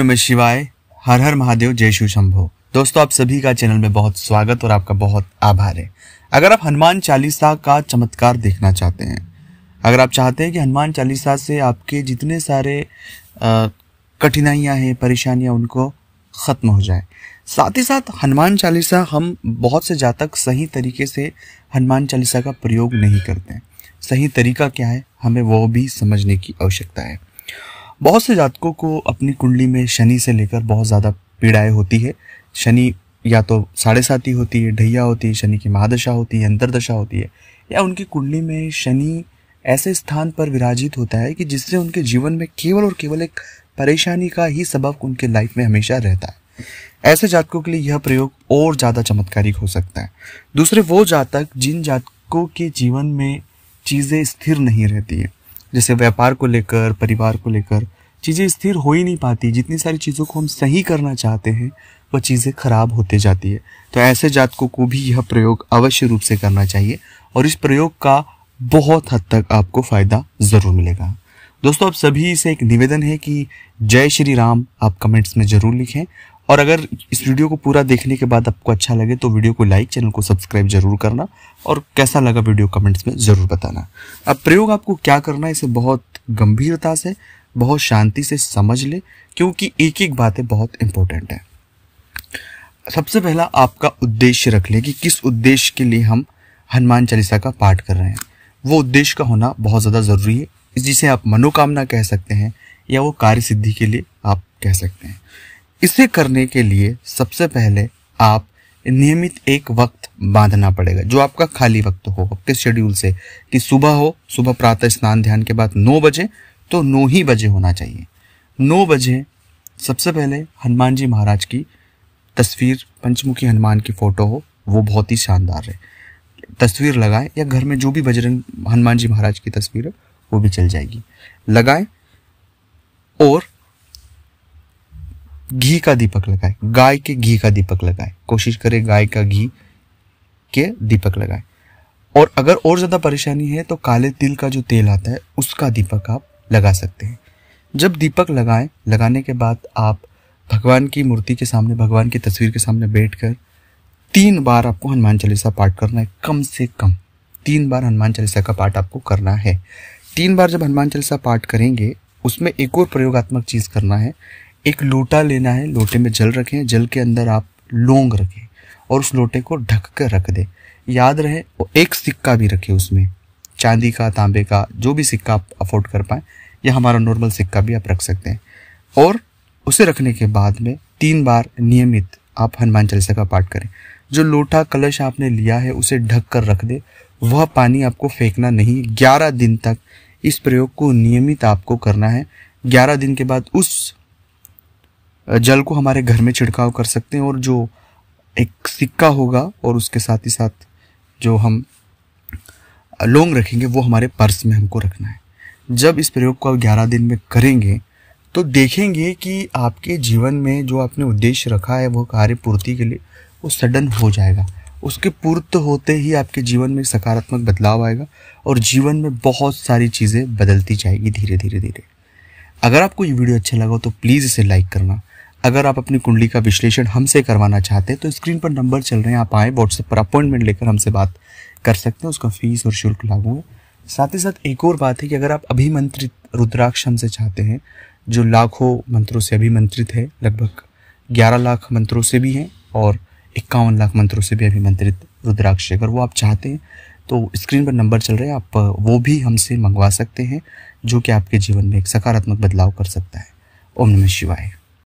नमः शिवाय हर हर महादेव जय शिव शंभो दोस्तों आप सभी का चैनल में बहुत स्वागत और आपका बहुत आभार है अगर आप हनुमान चालीसा का चमत्कार देखना चाहते हैं अगर आप चाहते हैं कि हनुमान चालीसा से आपके जितने सारे कठिनाइयां हैं परेशानियां उनको ख़त्म हो जाए साथ ही साथ हनुमान चालीसा हम बहुत से जातक सही तरीके से हनुमान चालीसा का प्रयोग नहीं करते सही तरीका क्या है हमें वो भी समझने की आवश्यकता है बहुत से जातकों को अपनी कुंडली में शनि से लेकर बहुत ज़्यादा पीड़ाएं होती है शनि या तो साढ़े साथी होती है ढैया होती है शनि की महादशा होती है अंतरदशा होती है या उनकी कुंडली में शनि ऐसे स्थान पर विराजित होता है कि जिससे उनके जीवन में केवल और केवल एक परेशानी का ही सबक उनके लाइफ में हमेशा रहता है ऐसे जातकों के लिए यह प्रयोग और ज़्यादा चमत्कारिक हो सकता है दूसरे वो जातक जिन जातकों के जीवन में चीज़ें स्थिर नहीं रहती हैं जैसे व्यापार को लेकर परिवार को लेकर चीज़ें स्थिर हो ही नहीं पाती जितनी सारी चीज़ों को हम सही करना चाहते हैं वह चीज़ें खराब होते जाती है तो ऐसे जातकों को भी यह प्रयोग अवश्य रूप से करना चाहिए और इस प्रयोग का बहुत हद तक आपको फ़ायदा ज़रूर मिलेगा दोस्तों आप सभी से एक निवेदन है कि जय श्री राम आप कमेंट्स में ज़रूर लिखें और अगर इस वीडियो को पूरा देखने के बाद आपको अच्छा लगे तो वीडियो को लाइक चैनल को सब्सक्राइब जरूर करना और कैसा लगा वीडियो कमेंट्स में ज़रूर बताना अब प्रयोग आपको क्या करना है इसे बहुत गंभीरता से बहुत शांति से समझ ले क्योंकि एक एक बातें बहुत इंपॉर्टेंट है सबसे पहला आपका उद्देश्य रख लें कि किस उद्देश्य के लिए हम हनुमान चालीसा का पाठ कर रहे हैं वो उद्देश्य का होना बहुत ज़्यादा ज़रूरी है जिसे आप मनोकामना कह सकते हैं या वो कार्य सिद्धि के लिए आप कह सकते हैं इसे करने के लिए सबसे पहले आप नियमित एक वक्त बांधना पड़ेगा जो आपका खाली वक्त हो आपके शेड्यूल से कि सुबह हो सुबह प्रातः स्नान ध्यान के बाद नौ बजे तो नौ ही बजे होना चाहिए नौ बजे सबसे पहले हनुमान जी महाराज की तस्वीर पंचमुखी हनुमान की फ़ोटो हो वो बहुत ही शानदार है तस्वीर लगाएं या घर में जो भी बजरंग हनुमान जी महाराज की तस्वीर है वो भी चल जाएगी लगाएं और घी का दीपक लगाए गाय के घी का दीपक लगाए कोशिश करें गाय का घी के दीपक लगाए और अगर और ज़्यादा परेशानी है तो काले तिल का जो तेल आता है उसका दीपक आप लगा सकते हैं जब दीपक लगाएं लगाने के बाद आप भगवान की मूर्ति के सामने भगवान की तस्वीर के सामने बैठकर तीन बार आपको हनुमान चालीसा पाठ करना है कम से कम तीन बार हनुमान चालीसा का पाठ आपको करना है तीन बार जब हनुमान चालीसा पाठ करेंगे उसमें एक और प्रयोगात्मक चीज़ करना है एक लोटा लेना है लोटे में जल रखें जल के अंदर आप लौंग रखें और उस लोटे को ढक कर रख दें याद रहे एक सिक्का भी रखें उसमें चांदी का तांबे का जो भी सिक्का आप अफोर्ड कर पाएँ या हमारा नॉर्मल सिक्का भी आप रख सकते हैं और उसे रखने के बाद में तीन बार नियमित आप हनुमान चालीसा का पाठ करें जो लोटा कलश आपने लिया है उसे ढक कर रख दे वह पानी आपको फेंकना नहीं ग्यारह दिन तक इस प्रयोग को नियमित आपको करना है ग्यारह दिन के बाद उस जल को हमारे घर में छिड़काव कर सकते हैं और जो एक सिक्का होगा और उसके साथ ही साथ जो हम लोंग रखेंगे वो हमारे पर्स में हमको रखना है जब इस प्रयोग को आप ग्यारह दिन में करेंगे तो देखेंगे कि आपके जीवन में जो आपने उद्देश्य रखा है वह कार्य पूर्ति के लिए वो सडन हो जाएगा उसके पूर्त होते ही आपके जीवन में सकारात्मक बदलाव आएगा और जीवन में बहुत सारी चीज़ें बदलती जाएगी धीरे धीरे धीरे अगर आपको ये वीडियो अच्छा लगा तो प्लीज़ इसे लाइक करना अगर आप अपनी कुंडली का विश्लेषण हमसे करवाना चाहते हैं तो स्क्रीन पर नंबर चल रहे हैं आप आएँ व्हाट्सएप पर अपॉइंटमेंट लेकर हमसे बात कर सकते हैं उसका फीस और शुल्क लागू है साथ ही साथ एक और बात है कि अगर आप अभिमंत्रित रुद्राक्ष हमसे चाहते हैं जो लाखों मंत्रों से अभिमंत्रित है लगभग ग्यारह लाख मंत्रों से भी हैं और इक्यावन लाख मंत्रों से भी अभिमंत्रित रुद्राक्ष अगर वो आप चाहते हैं तो स्क्रीन पर नंबर चल रहे हैं आप वो भी हमसे मंगवा सकते हैं जो कि आपके जीवन में एक सकारात्मक बदलाव कर सकता है ओम नमः शिवाय